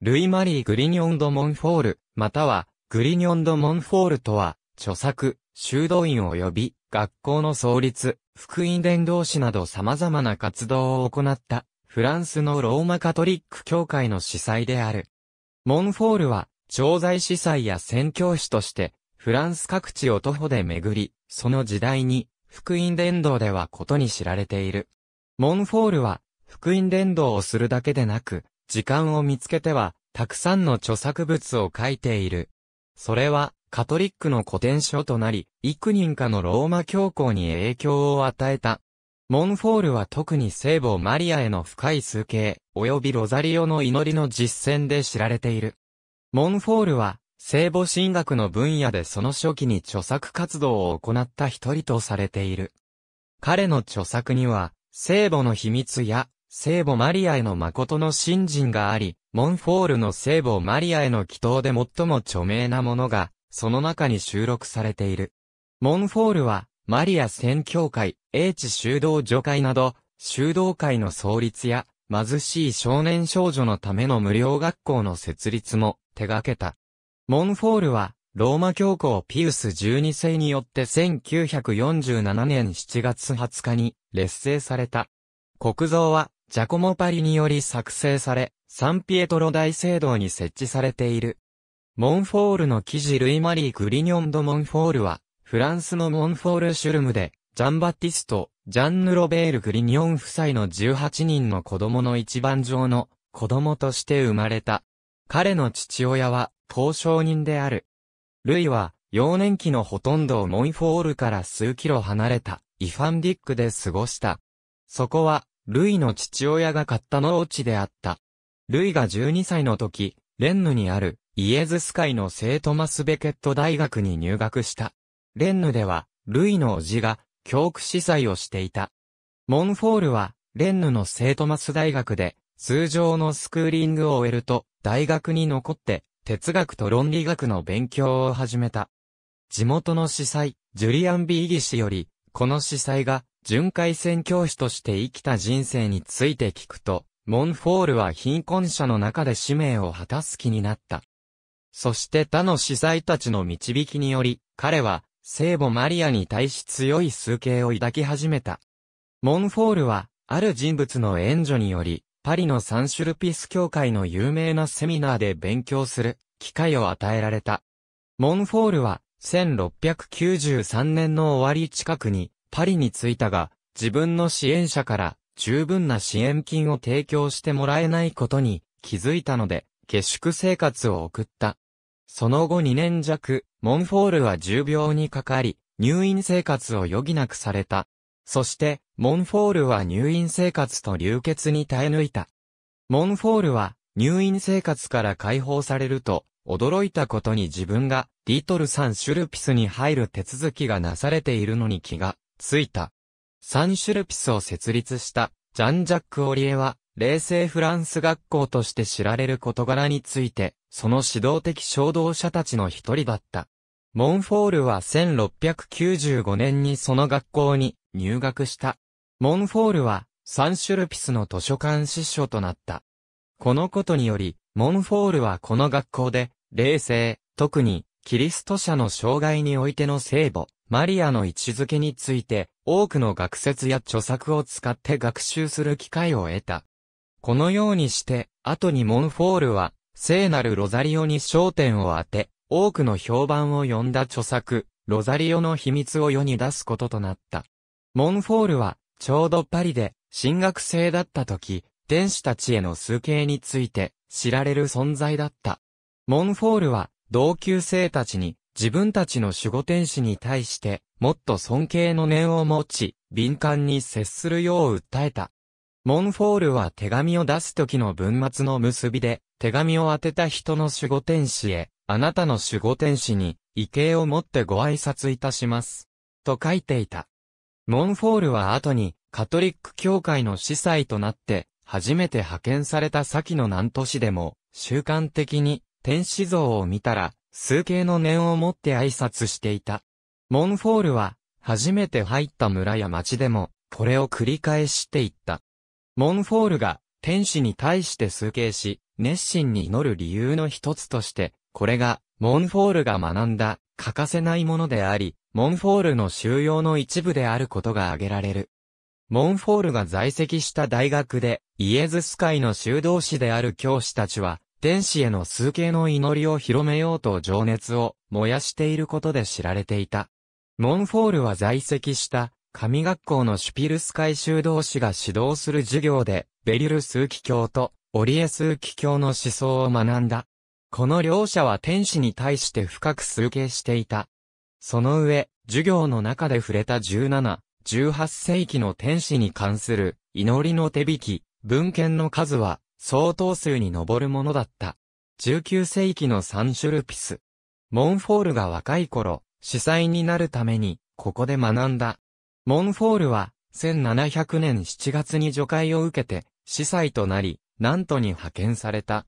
ルイ・マリー・グリニョン・ド・モンフォール、または、グリニョン・ド・モンフォールとは、著作、修道院及び、学校の創立、福音伝道師など様々な活動を行った、フランスのローマカトリック教会の司祭である。モンフォールは、調剤司祭や宣教師として、フランス各地を徒歩で巡り、その時代に、福音伝道ではことに知られている。モンフォールは、福音伝道をするだけでなく、時間を見つけては、たくさんの著作物を書いている。それは、カトリックの古典書となり、幾人かのローマ教皇に影響を与えた。モンフォールは特に聖母マリアへの深い崇敬、及びロザリオの祈りの実践で知られている。モンフォールは、聖母神学の分野でその初期に著作活動を行った一人とされている。彼の著作には、聖母の秘密や聖母マリアへの誠の信心があり、モンフォールの聖母マリアへの祈祷で最も著名なものが、その中に収録されている。モンフォールは、マリア宣教会、英知修道助会など、修道会の創立や、貧しい少年少女のための無料学校の設立も手掛けた。モンフォールは、ローマ教皇ピウス12世によって1947年7月20日に劣勢された。国像はジャコモ・パリにより作成され、サンピエトロ大聖堂に設置されている。モンフォールの記事ルイ・マリー・グリニョン・ド・モンフォールは、フランスのモンフォール・シュルムで、ジャン・バティスト、ジャンヌ・ロベール・グリニョン夫妻の18人の子供の一番上の子供として生まれた。彼の父親は交渉人である。ルイは、幼年期のほとんどをモンフォールから数キロ離れた、イファンディックで過ごした。そこは、ルイの父親が買った農地であった。ルイが12歳の時、レンヌにあるイエズス会の聖トマス・ベケット大学に入学した。レンヌでは、ルイの叔父が教区司祭をしていた。モンフォールは、レンヌの聖トマス大学で、通常のスクーリングを終えると、大学に残って、哲学と論理学の勉強を始めた。地元の司祭、ジュリアン・ビーギ氏より、この司祭が、巡回戦教師として生きた人生について聞くと、モンフォールは貧困者の中で使命を果たす気になった。そして他の司祭たちの導きにより、彼は、聖母マリアに対し強い崇敬を抱き始めた。モンフォールは、ある人物の援助により、パリのサンシュルピス教会の有名なセミナーで勉強する機会を与えられた。モンフォールは、1693年の終わり近くに、パリに着いたが、自分の支援者から十分な支援金を提供してもらえないことに気づいたので、下宿生活を送った。その後2年弱、モンフォールは重病にかかり、入院生活を余儀なくされた。そして、モンフォールは入院生活と流血に耐え抜いた。モンフォールは、入院生活から解放されると、驚いたことに自分が、リトル・サン・シュルピスに入る手続きがなされているのに気がついた。サンシュルピスを設立したジャンジャック・オリエは、冷静フランス学校として知られる事柄について、その指導的衝動者たちの一人だった。モンフォールは1695年にその学校に入学した。モンフォールはサンシュルピスの図書館司書となった。このことにより、モンフォールはこの学校で、冷静、特に、キリスト社の障害においての聖母、マリアの位置づけについて多くの学説や著作を使って学習する機会を得た。このようにして、後にモンフォールは聖なるロザリオに焦点を当て、多くの評判を呼んだ著作、ロザリオの秘密を世に出すこととなった。モンフォールは、ちょうどパリで、進学生だった時、天使たちへの崇敬について、知られる存在だった。モンフォールは、同級生たちに、自分たちの守護天使に対して、もっと尊敬の念を持ち、敏感に接するよう訴えた。モンフォールは手紙を出す時の文末の結びで、手紙を当てた人の守護天使へ、あなたの守護天使に、畏敬をもってご挨拶いたします。と書いていた。モンフォールは後に、カトリック教会の司祭となって、初めて派遣された先の南都市でも、習慣的に、天使像を見たら、数形の念を持って挨拶していた。モンフォールは、初めて入った村や町でも、これを繰り返していった。モンフォールが、天使に対して数形し、熱心に祈る理由の一つとして、これが、モンフォールが学んだ、欠かせないものであり、モンフォールの収容の一部であることが挙げられる。モンフォールが在籍した大学で、イエズス会の修道士である教師たちは、天使への数形の祈りを広めようと情熱を燃やしていることで知られていた。モンフォールは在籍した神学校のシュピルス会修道士が指導する授業で、ベリル数奇教とオリエ数奇教の思想を学んだ。この両者は天使に対して深く数形していた。その上、授業の中で触れた17、18世紀の天使に関する祈りの手引き、文献の数は相当数に上るものだった。19世紀のサンシュルピス。モンフォールが若い頃、司祭になるために、ここで学んだ。モンフォールは、1700年7月に除会を受けて、司祭となり、ナントに派遣された。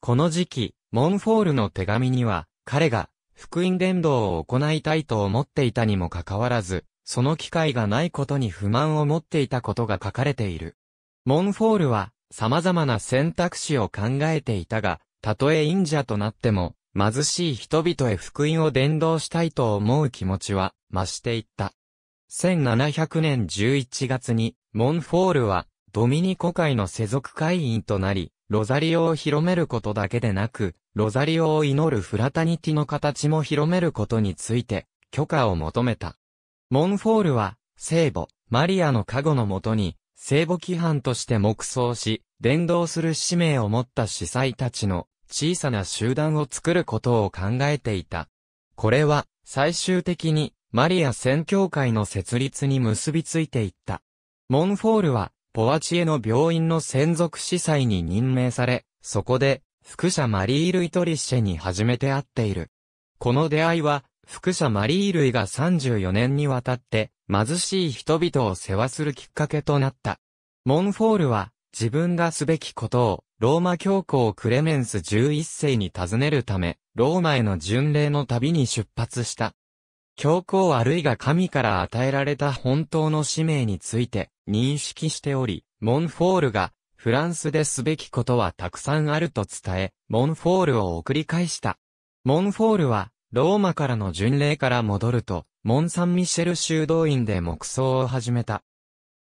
この時期、モンフォールの手紙には、彼が、福音伝道を行いたいと思っていたにもかかわらず、その機会がないことに不満を持っていたことが書かれている。モンフォールは、様々な選択肢を考えていたが、たとえ忍者となっても、貧しい人々へ福音を伝道したいと思う気持ちは、増していった。1700年11月に、モンフォールは、ドミニコ会の世俗会員となり、ロザリオを広めることだけでなく、ロザリオを祈るフラタニティの形も広めることについて、許可を求めた。モンフォールは、聖母、マリアの加護のもとに、聖母規範として黙想し、伝道する使命を持った司祭たちの小さな集団を作ることを考えていた。これは最終的にマリア宣教会の設立に結びついていった。モンフォールはポワチエの病院の専属司祭に任命され、そこで副者マリー・ルイ・トリッシェに初めて会っている。この出会いは副者マリー・ルイが34年にわたって貧しい人々を世話するきっかけとなった。モンフォールは自分がすべきことを、ローマ教皇クレメンス11世に尋ねるため、ローマへの巡礼の旅に出発した。教皇あるいは神から与えられた本当の使命について認識しており、モンフォールがフランスですべきことはたくさんあると伝え、モンフォールを送り返した。モンフォールはローマからの巡礼から戻ると、モン・サン・ミシェル修道院で黙想を始めた。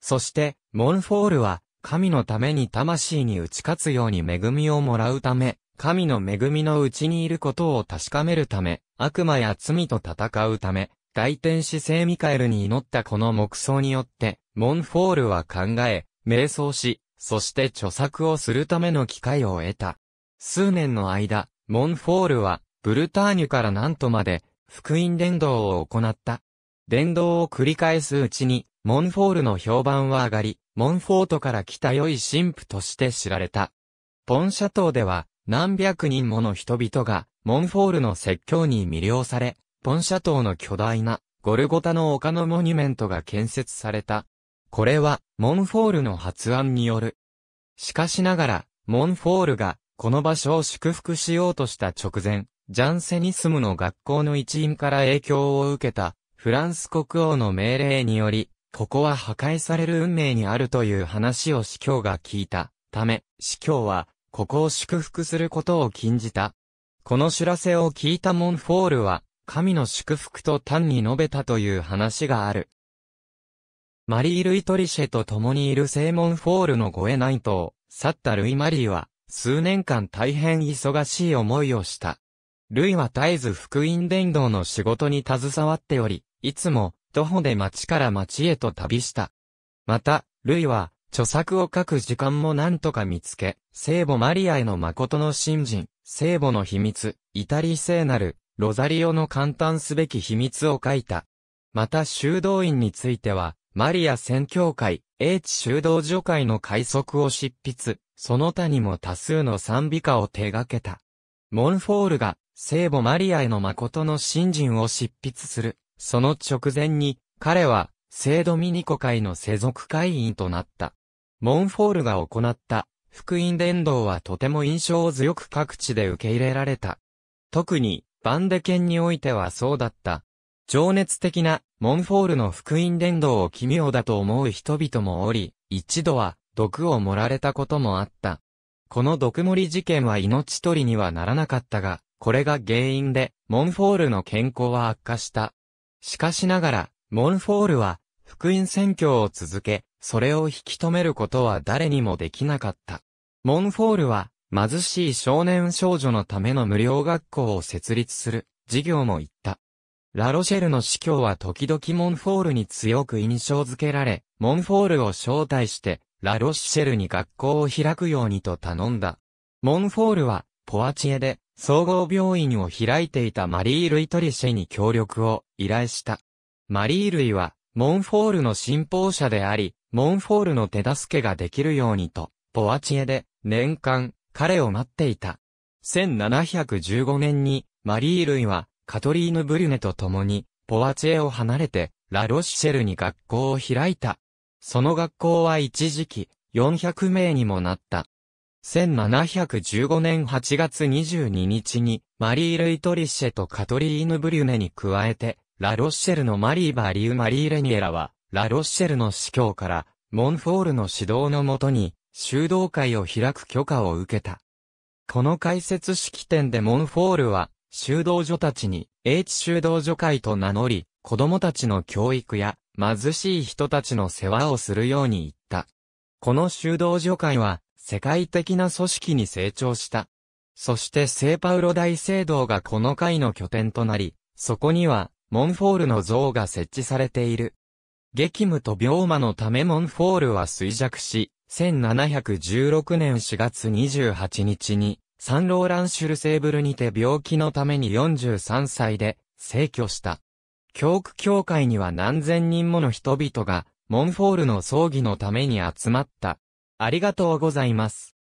そして、モンフォールは神のために魂に打ち勝つように恵みをもらうため、神の恵みのうちにいることを確かめるため、悪魔や罪と戦うため、大天使聖ミカエルに祈ったこの黙想によって、モンフォールは考え、瞑想し、そして著作をするための機会を得た。数年の間、モンフォールは、ブルターニュからなんとまで、福音伝道を行った。伝道を繰り返すうちに、モンフォールの評判は上がり、モンフォートから来た良い神父として知られた。ポンシャ島では、何百人もの人々が、モンフォールの説教に魅了され、ポンシャ島の巨大な、ゴルゴタの丘のモニュメントが建設された。これは、モンフォールの発案による。しかしながら、モンフォールが、この場所を祝福しようとした直前、ジャンセニスムの学校の一員から影響を受けた、フランス国王の命令により、ここは破壊される運命にあるという話を司教が聞いたため、司教は、ここを祝福することを禁じた。この知らせを聞いたモンフォールは、神の祝福と単に述べたという話がある。マリー・ルイ・トリシェと共にいる聖モン・フォールの護衛ナイトを、去ったルイ・マリーは、数年間大変忙しい思いをした。ルイは絶えず福音伝道の仕事に携わっており、いつも、徒歩で町から町へと旅した。また、ルイは、著作を書く時間も何とか見つけ、聖母マリアへの誠の信心、聖母の秘密、イタリ聖なる、ロザリオの簡単すべき秘密を書いた。また修道院については、マリア宣教会、英知修道女会の快速を執筆、その他にも多数の賛美歌を手掛けた。モンフォールが、聖母マリアへの誠の信心を執筆する。その直前に、彼は、聖ドミニコ会の世俗会員となった。モンフォールが行った、福音伝道はとても印象を強く各地で受け入れられた。特に、バンデ県においてはそうだった。情熱的な、モンフォールの福音伝道を奇妙だと思う人々もおり、一度は、毒を盛られたこともあった。この毒盛り事件は命取りにはならなかったが、これが原因で、モンフォールの健康は悪化した。しかしながら、モンフォールは、福音宣教を続け、それを引き止めることは誰にもできなかった。モンフォールは、貧しい少年少女のための無料学校を設立する、事業も行った。ラロシェルの司教は時々モンフォールに強く印象づけられ、モンフォールを招待して、ラロシェルに学校を開くようにと頼んだ。モンフォールは、ポアチエで、総合病院を開いていたマリー・ルイ・トリシェに協力を依頼した。マリー・ルイは、モンフォールの信奉者であり、モンフォールの手助けができるようにと、ポアチエで、年間、彼を待っていた。1715年に、マリー・ルイは、カトリーヌ・ブリュネと共に、ポアチエを離れて、ラ・ロシシェルに学校を開いた。その学校は一時期、400名にもなった。1715年8月22日に、マリー・ルイ・トリッシェとカトリーヌ・ブリュネに加えて、ラ・ロッシェルのマリー・バリュ・マリー・レニエラは、ラ・ロッシェルの司教から、モンフォールの指導のもとに、修道会を開く許可を受けた。この開設式典でモンフォールは、修道女たちに、H 修道女会と名乗り、子供たちの教育や、貧しい人たちの世話をするように言った。この修道女会は、世界的な組織に成長した。そして聖パウロ大聖堂がこの会の拠点となり、そこには、モンフォールの像が設置されている。激務と病魔のためモンフォールは衰弱し、1716年4月28日に、サンローランシュルセーブルにて病気のために43歳で、逝去した。教区教会には何千人もの人々が、モンフォールの葬儀のために集まった。ありがとうございます。